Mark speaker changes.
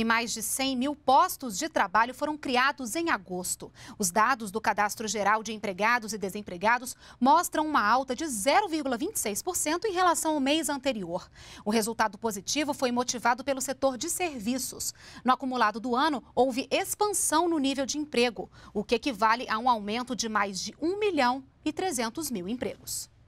Speaker 1: e mais de 100 mil postos de trabalho foram criados em agosto. Os dados do Cadastro Geral de Empregados e Desempregados mostram uma alta de 0,26% em relação ao mês anterior. O resultado positivo foi motivado pelo setor de serviços. No acumulado do ano, houve expansão no nível de emprego, o que equivale a um aumento de mais de 1 milhão e 300 mil empregos.